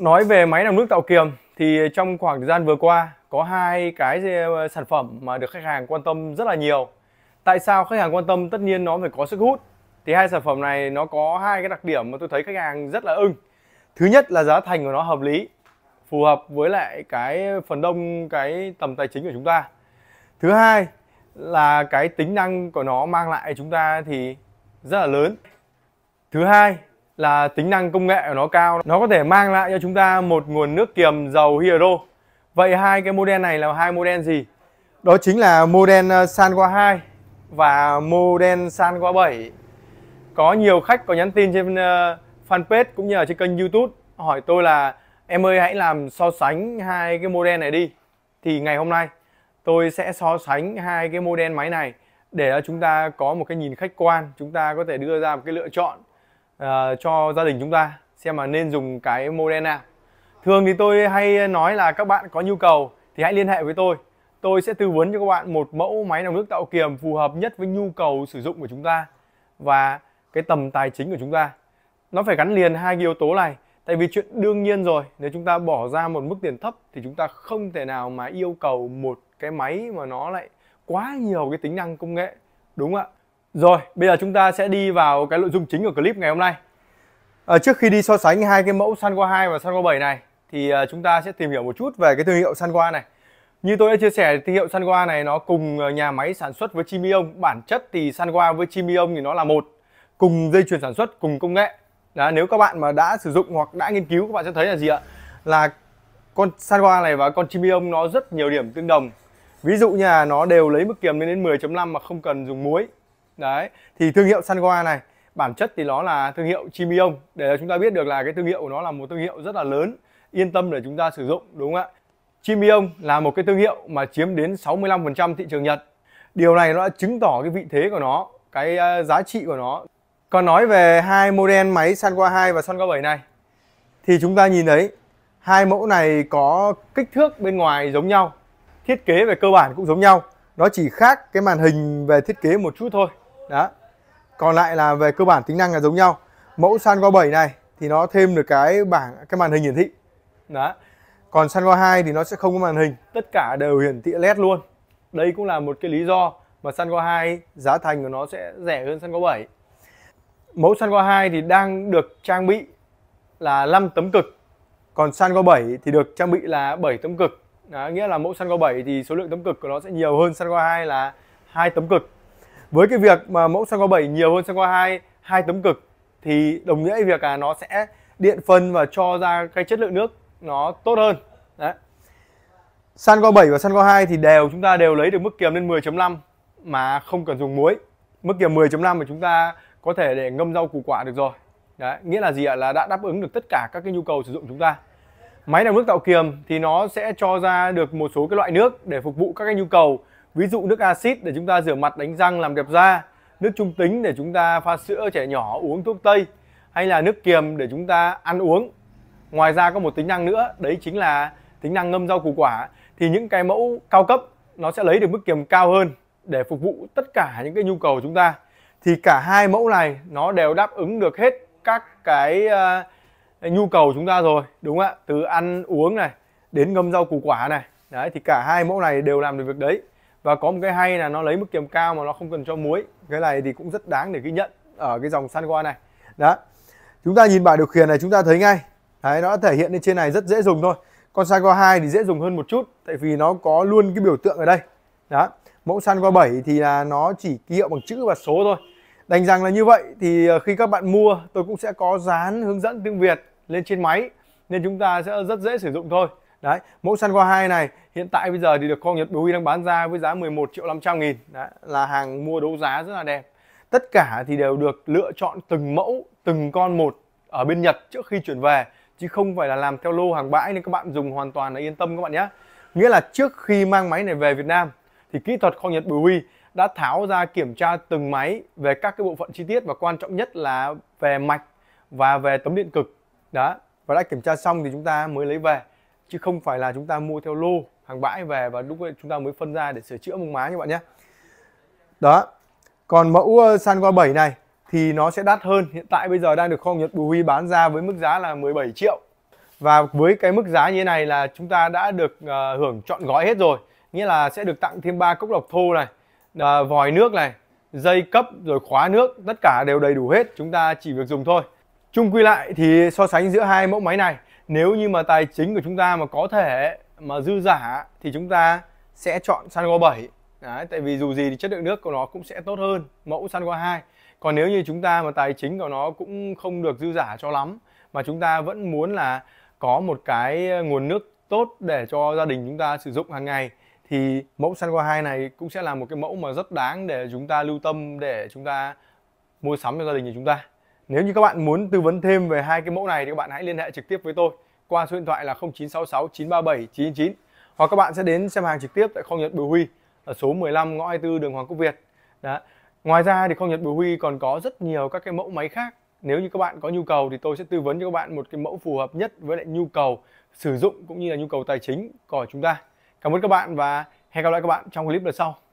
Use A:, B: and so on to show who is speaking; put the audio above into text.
A: Nói về máy làm nước tạo kiềm thì trong khoảng thời gian vừa qua có hai cái ờ, sản phẩm mà được khách hàng quan tâm rất là nhiều. Tại sao khách hàng quan tâm tất nhiên nó phải có sức hút. Thì hai sản phẩm này nó có hai cái đặc điểm mà tôi thấy khách hàng rất là ưng. Thứ nhất là giá thành của nó hợp lý, phù hợp với lại cái phần đông cái tầm tài chính của chúng ta. Thứ hai là cái tính năng của nó mang lại chúng ta thì rất là lớn. Thứ hai là tính năng công nghệ của nó cao nó có thể mang lại cho chúng ta một nguồn nước kiềm dầu hydro. vậy hai cái model này là hai model gì đó chính là model ờ, Sanwa 2 và model Sanwa 7 có nhiều khách có nhắn tin trên ờ, fanpage cũng như là trên kênh YouTube hỏi tôi là em ơi hãy làm so sánh hai cái model này đi thì ngày hôm nay tôi sẽ so sánh hai cái model máy này để chúng ta có một cái nhìn khách quan chúng ta có thể đưa ra một cái lựa chọn uh, cho gia đình chúng ta xem mà nên dùng cái model nào thường thì tôi hay nói là các bạn có nhu cầu thì hãy liên hệ với tôi tôi sẽ tư vấn cho các bạn một mẫu máy lọc nước tạo kiềm phù hợp nhất với nhu cầu sử dụng của chúng ta và cái tầm tài chính của chúng ta nó phải gắn liền hai cái yếu tố này tại vì chuyện đương nhiên rồi nếu chúng ta bỏ ra một mức tiền thấp thì chúng ta không thể nào mà yêu cầu một cái máy mà nó lại quá nhiều cái tính năng công nghệ đúng không ạ rồi, bây giờ chúng ta sẽ đi vào cái nội dung chính của clip ngày hôm nay. À, trước khi đi so sánh hai cái mẫu Sunwa 2 và Sunwa 7 này thì à, chúng ta sẽ tìm hiểu một chút về cái thương hiệu Sunwa này. Như tôi đã chia sẻ thương hiệu Sunwa này nó cùng ờ, nhà máy sản xuất với Chimion, bản chất thì Sunwa với Chimion thì nó là một, cùng dây chuyền sản xuất, cùng công nghệ. Đó, nếu các bạn mà đã sử dụng hoặc đã nghiên cứu các bạn sẽ thấy là gì ạ? Là con Sunwa này và con Chimion nó rất nhiều điểm tương đồng. Ví dụ như là nó đều lấy mức kiềm lên đến 10.5 mà không cần dùng muối đấy thì thương hiệu Sanwa này bản chất thì nó là thương hiệu Chimion để chúng ta biết được là cái thương hiệu của nó là một thương hiệu rất là lớn yên tâm để chúng ta sử dụng đúng không ạ Chimion là một cái thương hiệu mà chiếm đến 65% thị trường Nhật điều này nó đã chứng tỏ cái vị thế của nó cái ờ, giá trị của nó còn nói về hai model máy Sanwa 2 và Sanwa 7 này thì chúng ta nhìn thấy hai mẫu này có kích thước bên ngoài giống nhau thiết kế về cơ bản cũng giống nhau nó chỉ khác cái màn hình về thiết kế một chút thôi đó còn lại là về cơ bản tính năng là giống nhau mẫu San Sango 7 này thì nó thêm được cái bảng cái màn hình hiển thị đó còn San Sango 2 thì nó sẽ không có màn hình tất cả đều hiển thị led luôn đây cũng là một cái lý do mà San Sango 2 giá thành của nó sẽ rẻ hơn San Sango 7 mẫu San Sango 2 thì đang được trang bị là 5 tấm cực còn San Sango 7 thì được trang bị là 7 tấm cực đó, nghĩa là mẫu San Sango 7 thì số lượng tấm cực của nó sẽ nhiều hơn San Sango 2 là hai tấm cực với cái việc mà mẫu xăng qua e 7 nhiều hơn xăng qua e 2 hai tấm cực thì đồng nghĩa việc là nó sẽ điện phân và cho ra cái chất lượng nước nó tốt hơn đấy San Go 7 và San Go 2 thì đều chúng ta đều lấy được mức kiềm lên 10.5 mà không cần dùng muối. Mức kiềm 10.5 mà chúng ta có thể để ngâm rau củ quả được rồi. Đấy, nghĩa là gì ạ? Là đã đáp ứng được tất cả các cái nhu cầu sử dụng chúng ta. Máy đọc nước tạo kiềm thì nó sẽ cho ra được một số cái loại nước để phục vụ các cái nhu cầu ví dụ nước axit để chúng ta rửa mặt đánh răng làm đẹp da nước trung tính để chúng ta pha sữa trẻ nhỏ uống thuốc tây hay là nước kiềm để chúng ta ăn uống ngoài ra có một tính năng nữa đấy chính là tính năng ngâm rau củ quả thì những cái mẫu cao cấp nó sẽ lấy được mức kiềm cao hơn để phục vụ tất cả những cái nhu cầu của chúng ta thì cả hai mẫu này nó đều đáp ứng được hết các cái uh, nhu cầu của chúng ta rồi đúng không ạ từ ăn uống này đến ngâm rau củ quả này đấy thì cả hai mẫu này đều làm được việc đấy và có một cái hay là nó lấy mức kiềm cao mà nó không cần cho muối cái này thì cũng rất đáng để ghi nhận ở cái dòng Sanwa này đó chúng ta nhìn bảng điều khiển này chúng ta thấy ngay đấy nó thể hiện lên trên này rất dễ dùng thôi con Sanwa hai thì dễ dùng hơn một chút tại vì nó có luôn cái biểu tượng ở đây đó mẫu Sanwa 7 thì là nó chỉ ký hiệu bằng chữ và số thôi đành rằng là như vậy thì ờ, khi các bạn mua tôi cũng sẽ có dán hướng dẫn tiếng Việt lên trên máy nên chúng ta sẽ rất dễ sử dụng thôi đấy mẫu San Qua 2 này hiện tại bây giờ thì được kho Nhật Bùi huy đang bán ra với giá 11 triệu 500 nghìn đấy, là hàng mua đấu giá rất là đẹp tất cả thì đều được lựa chọn từng mẫu từng con một ở bên Nhật trước khi chuyển về chứ không phải là làm theo lô hàng bãi nên các bạn dùng hoàn toàn là yên tâm các bạn nhé nghĩa là trước khi mang máy này về Việt Nam thì kỹ thuật kho Nhật Bùi Huy đã tháo ra kiểm tra từng máy về các cái bộ phận chi tiết và quan trọng nhất là về mạch và về tấm điện cực đó và đã kiểm tra xong thì chúng ta mới lấy về chứ không phải là chúng ta mua theo lô hàng bãi về và lúc ấy chúng ta mới phân ra để sửa chữa mông má như bạn nhé đó còn mẫu San qua 7 này thì nó sẽ đắt hơn hiện tại bây giờ đang được kho Nhật Bùi Huy bán ra với mức giá là 17 triệu và với cái mức giá như thế này là chúng ta đã được uh, hưởng chọn gói hết rồi nghĩa là sẽ được tặng thêm ba cốc lọc thô này uh, vòi nước này dây cấp rồi khóa nước tất cả đều đầy đủ hết chúng ta chỉ việc dùng thôi chung quy lại thì so sánh giữa hai mẫu máy này nếu như mà tài chính của chúng ta mà có thể mà dư giả thì chúng ta sẽ chọn Sungo 7 Đấy, tại vì dù gì thì chất lượng nước của nó cũng sẽ tốt hơn mẫu Sungo 2 còn nếu như chúng ta mà tài chính của nó cũng không được dư giả cho lắm mà chúng ta vẫn muốn là có một cái ờ, nguồn nước tốt để cho gia đình chúng ta sử dụng hàng ngày thì mẫu Sungo 2 này cũng sẽ là một cái mẫu mà rất đáng để chúng ta lưu tâm để chúng ta mua sắm cho gia đình của chúng ta nếu như các bạn muốn tư vấn thêm về hai cái mẫu này thì các bạn hãy liên hệ trực tiếp với tôi qua số điện thoại là 0966 937 999 hoặc các bạn sẽ đến xem hàng trực tiếp tại kho nhật Bửu Huy ở số 15 ngõ 24 đường Hoàng Quốc Việt. Đó. Ngoài ra thì kho nhật Bửu Huy còn có rất nhiều các cái mẫu máy khác. Nếu như các bạn có nhu cầu thì tôi sẽ tư vấn cho các bạn một cái mẫu phù hợp nhất với lại nhu cầu sử dụng cũng như là nhu cầu tài chính của chúng ta. Cảm ơn các bạn và hẹn gặp lại các bạn trong clip lần sau.